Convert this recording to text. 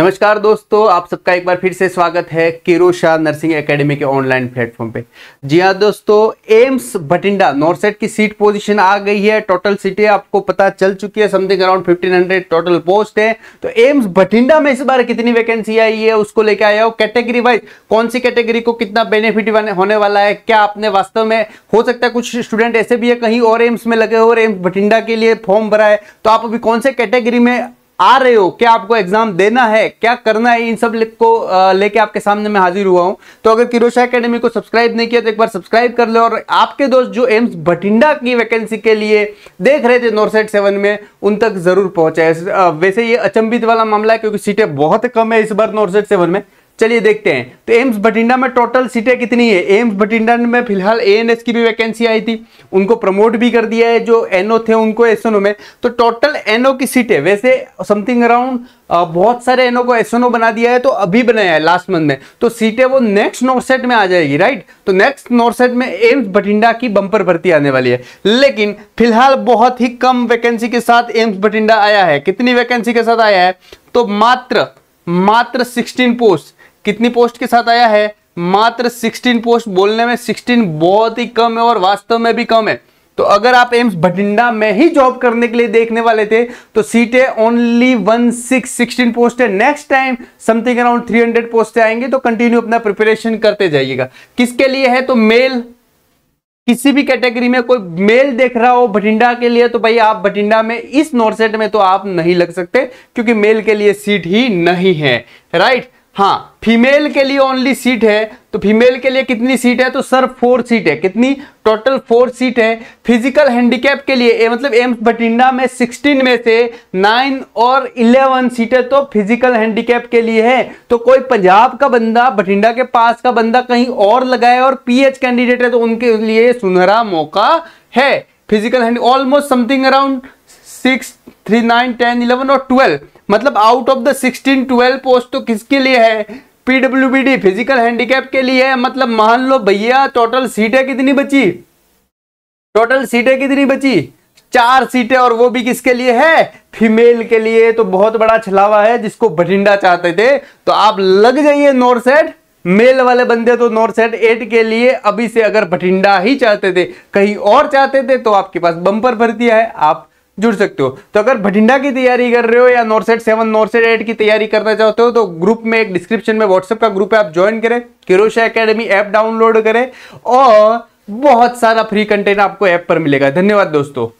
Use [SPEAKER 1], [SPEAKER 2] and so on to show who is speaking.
[SPEAKER 1] नमस्कार दोस्तों आप सबका एक बार फिर से स्वागत है केरो शाह नर्सिंग एकेडमी के ऑनलाइन प्लेटफॉर्म पे जी हाँ दोस्तों एम्स भटिंडा नॉर्सेट की सीट पोजीशन आ गई है टोटल सीटें आपको पता चल चुकी है something around hundred total post है तो एम्स भटिंडा में इस बार कितनी वैकेंसी आई है उसको लेके आया हो कैटेगरी वाइज कौन सी कैटेगरी को कितना बेनिफिट होने वाला है क्या आपने वास्तव में हो सकता है कुछ स्टूडेंट ऐसे भी है कहीं और एम्स में लगे हो और एम्स भटिंडा के लिए फॉर्म भरा है तो आप अभी कौन से कैटेगरी में आ रहे हो क्या आपको एग्जाम देना है क्या करना है इन सब को लेके आपके सामने मैं हाजिर हुआ हूं तो अगर किरोशा एकेडमी को सब्सक्राइब नहीं किया तो एक बार सब्सक्राइब कर लो और आपके दोस्त जो एम्स भटिंडा की वैकेंसी के लिए देख रहे थे नॉर्सेट सेवन में उन तक जरूर पहुंचाए वैसे ये अचंबित वाला मामला है क्योंकि सीटें बहुत कम है इस बार नॉर्सेट सेवन में चलिए देखते हैं तो एम्स भटिंडा में टोटल सीटें कितनी है एम्स भटिंडा में फिलहाल ए की भी वैकेंसी आई थी उनको प्रमोट भी कर दिया है जो एनओ थे उनको एसएनओ में तो टोटल एनओ की सीटें वैसे समथिंग अराउंड बहुत सारे एनओ को एसएनओ बना दिया है तो अभी बनाया है लास्ट मंथ में तो सीटें वो नेक्स्ट नॉर्सेट में आ जाएगी राइट तो नेक्स्ट नॉर्सेट में एम्स भटिंडा की बंपर भर्ती आने वाली है लेकिन फिलहाल बहुत ही कम वैकेंसी के साथ एम्स भटिंडा आया है कितनी वैकेंसी के साथ आया है तो मात्र मात्र सिक्सटीन पोस्ट कितनी पोस्ट के साथ आया है मात्र 16 पोस्ट बोलने में 16 बहुत ही कम है और वास्तव में भी कम है तो अगर आप एम्स भटिंडा में ही जॉब करने के लिए देखने वाले थे तो सीटें only one six sixteen post है next time something around three hundred post आएंगे तो कंटिन्यू अपना प्रिपरेशन करते जाइएगा किसके लिए है तो मेल किसी भी कैटेगरी में कोई मेल देख रहा हो भटिंडा के लिए तो भाई आप भटिंडा में इस नॉर्थ सेट में तो आप नहीं लग सकते क्योंकि मेल के लिए सीट ही नहीं है राइट हाँ फीमेल के लिए ओनली सीट है तो फीमेल के लिए कितनी सीट है तो सर फोर सीट है कितनी टोटल फोर सीट है फिजिकल हैंडीकैप के लिए ए, मतलब एम्स बठिंडा में सिक्सटीन में से नाइन और इलेवन सीटें तो फिजिकल हैंडीकैप के लिए है तो कोई पंजाब का बंदा बठिंडा के पास का बंदा कहीं और लगाए और पीएच कैंडिडेट है तो उनके लिए सुनहरा मौका है physical handy almost something around six three nine ten eleven और ट्वेल्व मतलब out of the sixteen twelve post तो किसके लिए है पीडब्ल्यूबीडी फिजिकल हैंडीकैप के लिए है मतलब मान लो भैया टोटल सीटें कितनी बची टोटल सीटें कितनी बची चार सीटें और वो भी किसके लिए है फीमेल के लिए तो बहुत बड़ा छलावा है जिसको बठिंडा चाहते थे तो आप लग जाइए नोरसेट मेल वाले बंदे तो नॉर्थ सेट एट के लिए अभी से अगर बठिंडा ही चाहते थे कहीं और चाहते थे तो आपके पास बम्पर भरती है आप जुड़ सकते हो तो अगर भटिंडा की तैयारी कर रहे हो या नॉर्सेट सेवन नॉर्सेट एट की तैयारी करना चाहते हो तो ग्रुप में एक डिस्क्रिप्शन में व्हाट्सएप का ग्रुप है आप ज्वाइन करें किरोशा एकेडमी ऐप डाउनलोड करें और बहुत सारा फ्री कंटेंट आपको ऐप पर मिलेगा धन्यवाद दोस्तों